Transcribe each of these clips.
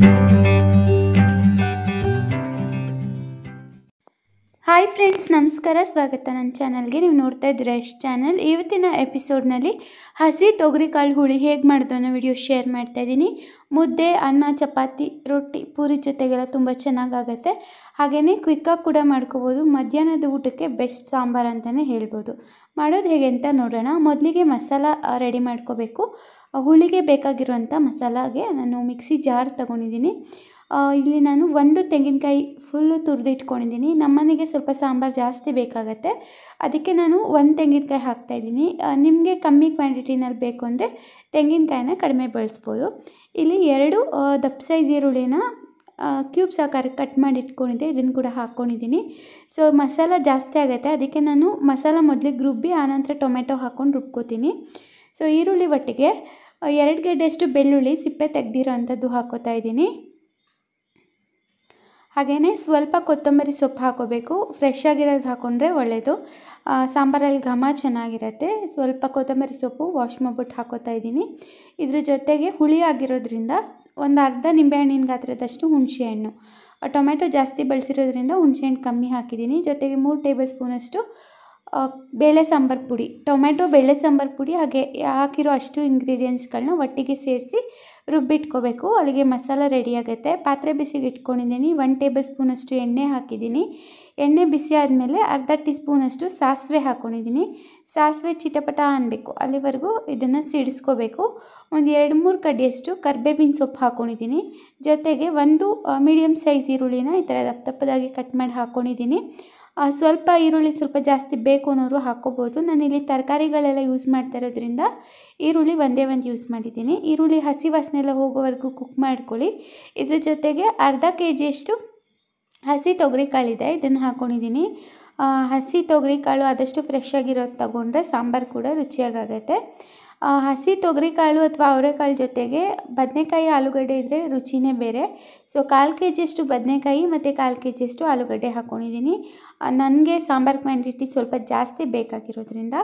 you. Mm-hmm. Hi friends ನಮಸ್ಕಾರ ಸ್ವಾಗತ ನನ್ನ ಚಾನಲ್ಗೆ ನೀವು ನೋಡ್ತಾ ಇದ್ದೀರಾ ಎಷ್ಟು ಚಾನಲ್ ಇವತ್ತಿನ ಎಪಿಸೋಡ್ನಲ್ಲಿ ಹಸಿ ತೊಗರಿಕಾಳು ಹುಳಿ ಹೇಗೆ ಮಾಡೋದು ಅನ್ನೋ ವಿಡಿಯೋ ಶೇರ್ ಮಾಡ್ತಾ ಇದ್ದೀನಿ ಮುದ್ದೆ ಅನ್ನ ಚಪಾತಿ ರೊಟ್ಟಿ ಪೂರಿ ಜೊತೆಗೆಲ್ಲ ತುಂಬ ಚೆನ್ನಾಗಾಗತ್ತೆ ಹಾಗೆಯೇ ಕ್ವಿಕ್ಕಾಗಿ ಕೂಡ ಮಾಡ್ಕೋಬೋದು ಮಧ್ಯಾಹ್ನದ ಊಟಕ್ಕೆ ಬೆಸ್ಟ್ ಸಾಂಬಾರು ಅಂತಲೇ ಹೇಳ್ಬೋದು ಮಾಡೋದು ಹೇಗೆ ಅಂತ ನೋಡೋಣ ಮೊದಲಿಗೆ ಮಸಾಲ ರೆಡಿ ಮಾಡ್ಕೋಬೇಕು ಹುಳಿಗೆ ಬೇಕಾಗಿರುವಂಥ ಮಸಾಲಾಗೆ ನಾನು ಮಿಕ್ಸಿ ಜಾರ್ ತೊಗೊಂಡಿದ್ದೀನಿ ಇಲ್ಲಿ ನಾನು ಒಂದು ತೆಂಗಿನಕಾಯಿ ಫುಲ್ಲು ತುರಿದಿಟ್ಕೊಂಡಿದ್ದೀನಿ ನಮ್ಮನೆಗೆ ಸ್ವಲ್ಪ ಸಾಂಬಾರು ಜಾಸ್ತಿ ಬೇಕಾಗತ್ತೆ ಅದಕ್ಕೆ ನಾನು ಒಂದು ತೆಂಗಿನಕಾಯಿ ಹಾಕ್ತಾಯಿದ್ದೀನಿ ನಿಮಗೆ ಕಮ್ಮಿ ಕ್ವಾಂಟಿಟಿನಲ್ಲಿ ಬೇಕು ಅಂದರೆ ತೆಂಗಿನಕಾಯಿನ ಕಡಿಮೆ ಬಳಸ್ಬೋದು ಇಲ್ಲಿ ಎರಡು ದಪ್ಪ ಸೈಜ್ ಈರುಳ್ಳಿನ ಕ್ಯೂಬ್ಸ್ ಆಕಾರ ಕಟ್ ಮಾಡಿ ಇಟ್ಕೊಂಡಿದ್ದೆ ಇದನ್ನು ಕೂಡ ಹಾಕ್ಕೊಂಡಿದ್ದೀನಿ ಸೊ ಮಸಾಲ ಜಾಸ್ತಿ ಆಗುತ್ತೆ ಅದಕ್ಕೆ ನಾನು ಮಸಾಲ ಮೊದಲಿಗೆ ರುಬ್ಬಿ ಆನಂತರ ಟೊಮೆಟೊ ಹಾಕ್ಕೊಂಡು ರುಬ್ಕೋತೀನಿ ಸೊ ಈರುಳ್ಳಿ ಒಟ್ಟಿಗೆ ಎರಡು ಗಡ್ಡೆಯಷ್ಟು ಬೆಳ್ಳುಳ್ಳಿ ಸಿಪ್ಪೆ ತೆಗ್ದಿರೋ ಅಂಥದ್ದು ಹಾಕೋತಾ ಇದ್ದೀನಿ ಹಾಗೆಯೇ ಸ್ವಲ್ಪ ಕೊತ್ತಂಬರಿ ಸೊಪ್ಪು ಹಾಕೋಬೇಕು ಫ್ರೆಶ್ ಆಗಿರೋದು ಹಾಕೊಂಡ್ರೆ ಒಳ್ಳೆಯದು ಸಾಂಬಾರಲ್ಲಿ ಘಮ ಚೆನ್ನಾಗಿರುತ್ತೆ ಸ್ವಲ್ಪ ಕೊತ್ತಂಬರಿ ಸೊಪ್ಪು ವಾಶ್ ಮಾಡಿಬಿಟ್ಟು ಹಾಕೋತಾ ಇದ್ದೀನಿ ಇದ್ರ ಜೊತೆಗೆ ಹುಳಿ ಆಗಿರೋದ್ರಿಂದ ಒಂದು ಅರ್ಧ ನಿಂಬೆಹಣ್ಣಿನ ಗಾತ್ರದಷ್ಟು ಹುಣಸೆಹಣ್ಣು ಟೊಮೆಟೊ ಜಾಸ್ತಿ ಬಳಸಿರೋದ್ರಿಂದ ಹುಣಸೆಹಣ್ಣು ಕಮ್ಮಿ ಹಾಕಿದ್ದೀನಿ ಜೊತೆಗೆ ಮೂರು ಟೇಬಲ್ ಸ್ಪೂನಷ್ಟು ಬೇಳೆ ಸಾಂಬಾರು ಪುಡಿ ಟೊಮೆಟೊ ಬೇಳೆ ಸಾಂಬಾರು ಪುಡಿ ಹಾಗೆ ಹಾಕಿರೋ ಅಷ್ಟು ಇಂಗ್ರೀಡಿಯೆಂಟ್ಸ್ಗಳನ್ನ ಒಟ್ಟಿಗೆ ಸೇರಿಸಿ ರುಬ್ಬಿಟ್ಕೋಬೇಕು ಅಲ್ಲಿಗೆ ಮಸಾಲ ರೆಡಿಯಾಗುತ್ತೆ ಪಾತ್ರೆ ಬಿಸಿಗೆ ಇಟ್ಕೊಂಡಿದ್ದೀನಿ ಒನ್ ಟೇಬಲ್ ಸ್ಪೂನಷ್ಟು ಎಣ್ಣೆ ಹಾಕಿದ್ದೀನಿ ಎಣ್ಣೆ ಬಿಸಿ ಆದಮೇಲೆ ಅರ್ಧ ಟೀ ಸ್ಪೂನಷ್ಟು ಸಾಸಿವೆ ಹಾಕ್ಕೊಂಡಿದ್ದೀನಿ ಸಾಸಿವೆ ಚಿಟಪಟ ಅನ್ನಬೇಕು ಅಲ್ಲಿವರೆಗೂ ಇದನ್ನು ಸಿಡಿಸ್ಕೋಬೇಕು ಒಂದು ಎರಡು ಮೂರು ಕಡ್ಡಿಯಷ್ಟು ಕರ್ಬೇವಿನ ಸೊಪ್ಪು ಹಾಕ್ಕೊಂಡಿದ್ದೀನಿ ಜೊತೆಗೆ ಒಂದು ಮೀಡಿಯಮ್ ಸೈಜ್ ಈರುಳ್ಳಿನ ಈ ಥರ ದಪ್ಪ ದಪ್ಪದಾಗಿ ಕಟ್ ಮಾಡಿ ಹಾಕ್ಕೊಂಡಿದ್ದೀನಿ ಸ್ವಲ್ಪ ಈರುಳ್ಳಿ ಸ್ವಲ್ಪ ಜಾಸ್ತಿ ಬೇಕು ಅನ್ನೋರು ಹಾಕ್ಕೋಬೋದು ನಾನಿಲ್ಲಿ ತರಕಾರಿಗಳೆಲ್ಲ ಯೂಸ್ ಮಾಡ್ತಾ ಇರೋದ್ರಿಂದ ಈರುಳ್ಳಿ ಒಂದೇ ಒಂದು ಯೂಸ್ ಮಾಡಿದ್ದೀನಿ ಈರುಳ್ಳಿ ಹಸಿ ವಾಸನೆ ಎಲ್ಲ ಹೋಗೋವರೆಗೂ ಕುಕ್ ಮಾಡ್ಕೊಳ್ಳಿ ಇದ್ರ ಜೊತೆಗೆ ಅರ್ಧ ಕೆ ಜಿಯಷ್ಟು ಹಸಿ ತೊಗರಿ ಇದೆ ಇದನ್ನು ಹಾಕ್ಕೊಂಡಿದ್ದೀನಿ ಹಸಿ ತೊಗರಿ ಕಾಳು ಆದಷ್ಟು ಫ್ರೆಶ್ ಆಗಿರೋದು ತಗೊಂಡ್ರೆ ಸಾಂಬಾರು ಕೂಡ ರುಚಿಯಾಗುತ್ತೆ ಹಸಿ ತೊಗರಿಕಾಳು ಅಥವಾ ಅವರೆಕಾಳು ಜೊತೆಗೆ ಬದನೆಕಾಯಿ ಆಲೂಗಡ್ಡೆ ಇದ್ದರೆ ರುಚಿನೇ ಬೇರೆ ಸೊ ಕಾಲು ಕೆ ಜಿಯಷ್ಟು ಬದನೆಕಾಯಿ ಮತ್ತು ಕಾಲು ಕೆ ಜಿಯಷ್ಟು ಆಲೂಗಡ್ಡೆ ಹಾಕ್ಕೊಂಡಿದ್ದೀನಿ ನನಗೆ ಸಾಂಬಾರ್ ಕ್ವಾಂಟಿಟಿ ಸ್ವಲ್ಪ ಜಾಸ್ತಿ ಬೇಕಾಗಿರೋದ್ರಿಂದ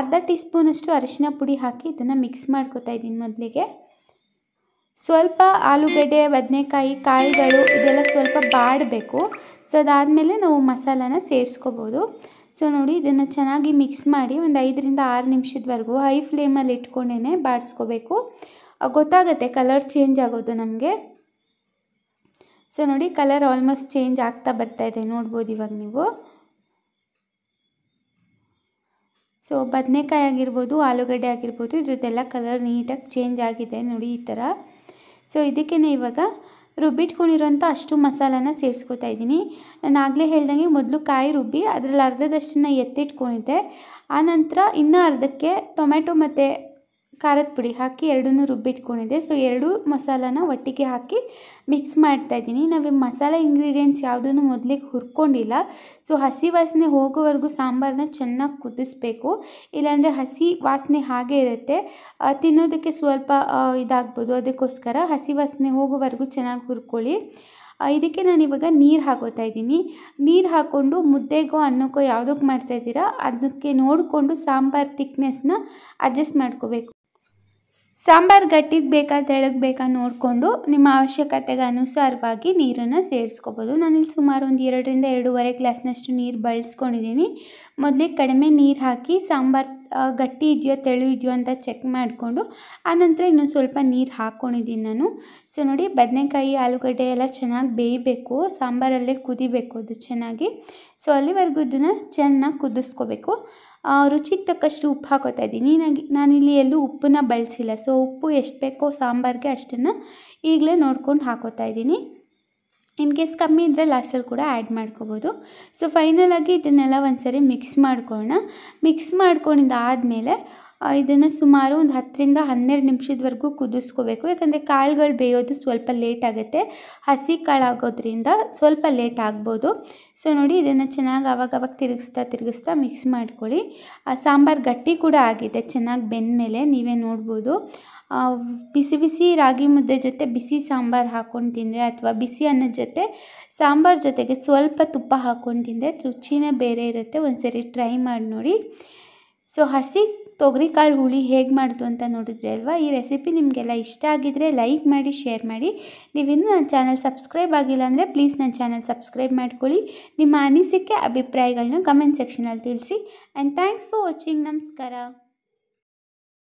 ಅರ್ಧ ಟೀ ಸ್ಪೂನಷ್ಟು ಅರಿಶಿನ ಪುಡಿ ಹಾಕಿ ಇದನ್ನು ಮಿಕ್ಸ್ ಮಾಡ್ಕೋತಾ ಇದ್ದೀನಿ ಮೊದಲಿಗೆ ಸ್ವಲ್ಪ ಆಲೂಗಡ್ಡೆ ಬದನೆಕಾಯಿ ಕಾಳುಗಳು ಇದೆಲ್ಲ ಸ್ವಲ್ಪ ಬಾಡಬೇಕು ಸೊ ಅದಾದಮೇಲೆ ನಾವು ಮಸಾಲಾನ ಸೇರಿಸ್ಕೋಬೋದು ಸೊ ನೋಡಿ ಇದನ್ನು ಚೆನ್ನಾಗಿ ಮಿಕ್ಸ್ ಮಾಡಿ ಒಂದು ಐದರಿಂದ ಆರು ನಿಮಿಷದವರೆಗೂ ಹೈ ಫ್ಲೇಮಲ್ಲಿ ಇಟ್ಕೊಂಡೇ ಬಾಡಿಸ್ಕೋಬೇಕು ಗೊತ್ತಾಗುತ್ತೆ ಕಲರ್ ಚೇಂಜ್ ಆಗೋದು ನಮಗೆ ಸೊ ನೋಡಿ ಕಲರ್ ಆಲ್ಮೋಸ್ಟ್ ಚೇಂಜ್ ಆಗ್ತಾ ಬರ್ತಾ ಇದೆ ನೋಡ್ಬೋದು ಇವಾಗ ನೀವು ಸೊ ಬದನೆಕಾಯಿ ಆಗಿರ್ಬೋದು ಆಲೂಗಡ್ಡೆ ಆಗಿರ್ಬೋದು ಇದ್ರದ್ದೆಲ್ಲ ಕಲರ್ ನೀಟಾಗಿ ಚೇಂಜ್ ಆಗಿದೆ ನೋಡಿ ಈ ಥರ ಸೊ ಇದಕ್ಕೇ ಇವಾಗ ರುಬ್ಬಿಟ್ಕೊಂಡಿರೋಂಥ ಅಷ್ಟು ಮಸಾಲಾನ ಸೇರಿಸ್ಕೊತಾ ಇದ್ದೀನಿ ನಾನು ಆಗಲೇ ಹೇಳ್ದಂಗೆ ಮೊದಲು ಕಾಯಿ ರುಬ್ಬಿ ಅದರಲ್ಲಿ ಅರ್ಧದಷ್ಟನ್ನು ಎತ್ತಿಟ್ಕೊಂಡಿದ್ದೆ ಆನಂತರ ಇನ್ನೂ ಅರ್ಧಕ್ಕೆ ಟೊಮೆಟೊ ಮತ್ತು ಖಾರದ ಪುಡಿ ಹಾಕಿ ಎರಡನ್ನೂ ರುಬ್ಬಿಟ್ಕೊಂಡಿದ್ದೆ ಸೊ ಎರಡು ಮಸಾಲಾನ ಒಟ್ಟಿಗೆ ಹಾಕಿ ಮಿಕ್ಸ್ ಮಾಡ್ತಾ ಇದ್ದೀನಿ ನಾವು ಮಸಾಲೆ ಇಂಗ್ರೀಡಿಯೆಂಟ್ಸ್ ಯಾವುದನ್ನು ಮೊದಲಿಗೆ ಹುರ್ಕೊಂಡಿಲ್ಲ ಸೊ ಹಸಿ ವಾಸನೆ ಹೋಗೋವರೆಗೂ ಸಾಂಬಾರನ್ನ ಚೆನ್ನಾಗಿ ಕುದಿಸ್ಬೇಕು ಇಲ್ಲಾಂದರೆ ಹಸಿ ವಾಸನೆ ಹಾಗೆ ಇರುತ್ತೆ ತಿನ್ನೋದಕ್ಕೆ ಸ್ವಲ್ಪ ಇದಾಗ್ಬೋದು ಅದಕ್ಕೋಸ್ಕರ ಹಸಿ ವಾಸನೆ ಹೋಗೋವರೆಗೂ ಚೆನ್ನಾಗಿ ಹುರ್ಕೊಳ್ಳಿ ಇದಕ್ಕೆ ನಾನು ಇವಾಗ ನೀರು ಹಾಕೋತಾ ಇದ್ದೀನಿ ನೀರು ಹಾಕ್ಕೊಂಡು ಮುದ್ದೆಗೋ ಅನ್ನಕ್ಕೋ ಯಾವುದಕ್ಕೆ ಮಾಡ್ತಾಯಿದ್ದೀರಾ ಅದಕ್ಕೆ ನೋಡಿಕೊಂಡು ಸಾಂಬಾರು ತಿಕ್ನೆಸ್ನ ಅಡ್ಜಸ್ಟ್ ಮಾಡ್ಕೋಬೇಕು ಸಾಂಬಾರು ಗಟ್ಟಿಗೆ ಬೇಕಾ ತೆಳಗೆ ಬೇಕಾ ನೋಡಿಕೊಂಡು ನಿಮ್ಮ ಅವಶ್ಯಕತೆಗೆ ಅನುಸಾರವಾಗಿ ನೀರನ್ನು ಸೇರಿಸ್ಕೋಬೋದು ನಾನಿಲ್ಲಿ ಸುಮಾರು ಒಂದು ಎರಡರಿಂದ ಎರಡೂವರೆ ಗ್ಲಾಸ್ನಷ್ಟು ನೀರು ಬಳಸ್ಕೊಂಡಿದ್ದೀನಿ ಮೊದಲಿಗೆ ಕಡಿಮೆ ನೀರು ಹಾಕಿ ಸಾಂಬಾರು ಗಟ್ಟಿ ಇದೆಯೋ ತೆಳು ಇದೆಯೋ ಅಂತ ಚೆಕ್ ಮಾಡಿಕೊಂಡು ಆನಂತರ ಇನ್ನೊಂದು ಸ್ವಲ್ಪ ನೀರು ಹಾಕ್ಕೊಂಡಿದ್ದೀನಿ ನಾನು ಸೊ ನೋಡಿ ಬದನೆಕಾಯಿ ಆಲೂಗಡ್ಡೆ ಎಲ್ಲ ಚೆನ್ನಾಗಿ ಬೇಯಬೇಕು ಸಾಂಬಾರಲ್ಲೇ ಕುದಿಬೇಕು ಅದು ಚೆನ್ನಾಗಿ ಸೊ ಅಲ್ಲಿವರೆಗೂ ಇದನ್ನು ಚೆನ್ನಾಗಿ ಕುದಿಸ್ಕೋಬೇಕು ರುಚಿಗೆ ತಕ್ಕಷ್ಟು ಉಪ್ಪು ಹಾಕೋತಾ ಇದ್ದೀನಿ ನನಗೆ ನಾನಿಲ್ಲಿ ಎಲ್ಲೂ ಉಪ್ಪನ್ನ ಬಳಸಿಲ್ಲ ಸೊ ಉಪ್ಪು ಎಷ್ಟು ಬೇಕೋ ಸಾಂಬಾರಿಗೆ ಅಷ್ಟನ್ನು ಈಗಲೇ ನೋಡ್ಕೊಂಡು ಹಾಕೋತಾ ಇದ್ದೀನಿ ಇನ್ ಕೇಸ್ ಕಮ್ಮಿ ಇದ್ದರೆ ಲಾಸ್ಟಲ್ಲಿ ಕೂಡ ಆ್ಯಡ್ ಮಾಡ್ಕೋಬೋದು ಸೊ ಫೈನಲಾಗಿ ಇದನ್ನೆಲ್ಲ ಒಂದು ಸರಿ ಮಿಕ್ಸ್ ಮಾಡ್ಕೊಳ್ಳೋಣ ಮಿಕ್ಸ್ ಮಾಡ್ಕೊಂಡಿದ್ದಾದಮೇಲೆ ಇದನ್ನು ಸುಮಾರು ಒಂದು ಹತ್ತರಿಂದ ಹನ್ನೆರಡು ನಿಮಿಷದವರೆಗೂ ಕುದಿಸ್ಕೋಬೇಕು ಯಾಕಂದರೆ ಕಾಳುಗಳು ಬೇಯೋದು ಸ್ವಲ್ಪ ಲೇಟ್ ಆಗುತ್ತೆ ಹಸಿ ಕಾಳಾಗೋದ್ರಿಂದ ಸ್ವಲ್ಪ ಲೇಟ್ ಆಗ್ಬೋದು ಸೊ ನೋಡಿ ಇದನ್ನು ಚೆನ್ನಾಗಿ ಆವಾಗವಾಗ ತಿರುಗಿಸ್ತಾ ತಿರುಗಿಸ್ತಾ ಮಿಕ್ಸ್ ಮಾಡ್ಕೊಳ್ಳಿ ಸಾಂಬಾರು ಗಟ್ಟಿ ಕೂಡ ಆಗಿದೆ ಚೆನ್ನಾಗಿ ಬೆಂದ ಮೇಲೆ ನೀವೇ ನೋಡ್ಬೋದು ಬಿಸಿ ಬಿಸಿ ರಾಗಿ ಮುದ್ದೆ ಜೊತೆ ಬಿಸಿ ಸಾಂಬಾರು ಹಾಕ್ಕೊಂಡು ತಿಂದರೆ ಅಥವಾ ಬಿಸಿ ಅನ್ನದ ಜೊತೆ ಸಾಂಬಾರು ಜೊತೆಗೆ ಸ್ವಲ್ಪ ತುಪ್ಪ ಹಾಕ್ಕೊಂಡು ತಿಂದರೆ ರುಚಿನೇ ಬೇರೆ ಇರುತ್ತೆ ಒಂದು ಸರಿ ಟ್ರೈ ಮಾಡಿ ನೋಡಿ ಸೊ ಹಸಿ ಕಾಳು ಹುಳಿ ಹೇಗೆ ಮಾಡೋದು ಅಂತ ನೋಡಿದ್ರಿ ಅಲ್ವಾ ಈ ರೆಸಿಪಿ ನಿಮಗೆಲ್ಲ ಇಷ್ಟ ಆಗಿದ್ದರೆ ಲೈಕ್ ಮಾಡಿ ಶೇರ್ ಮಾಡಿ ನೀವಿನ್ನೂ ನನ್ನ ಚಾನಲ್ ಸಬ್ಸ್ಕ್ರೈಬ್ ಆಗಿಲ್ಲ ಅಂದರೆ ಪ್ಲೀಸ್ ನನ್ನ ಚಾನಲ್ ಸಬ್ಸ್ಕ್ರೈಬ್ ಮಾಡ್ಕೊಳ್ಳಿ ನಿಮ್ಮ ಅನಿಸಿಕೆ ಅಭಿಪ್ರಾಯಗಳನ್ನ ಕಮೆಂಟ್ ಸೆಕ್ಷನಲ್ಲಿ ತಿಳಿಸಿ ಆ್ಯಂಡ್ ಥ್ಯಾಂಕ್ಸ್ ಫಾರ್ ವಾಚಿಂಗ್ ನಮಸ್ಕಾರ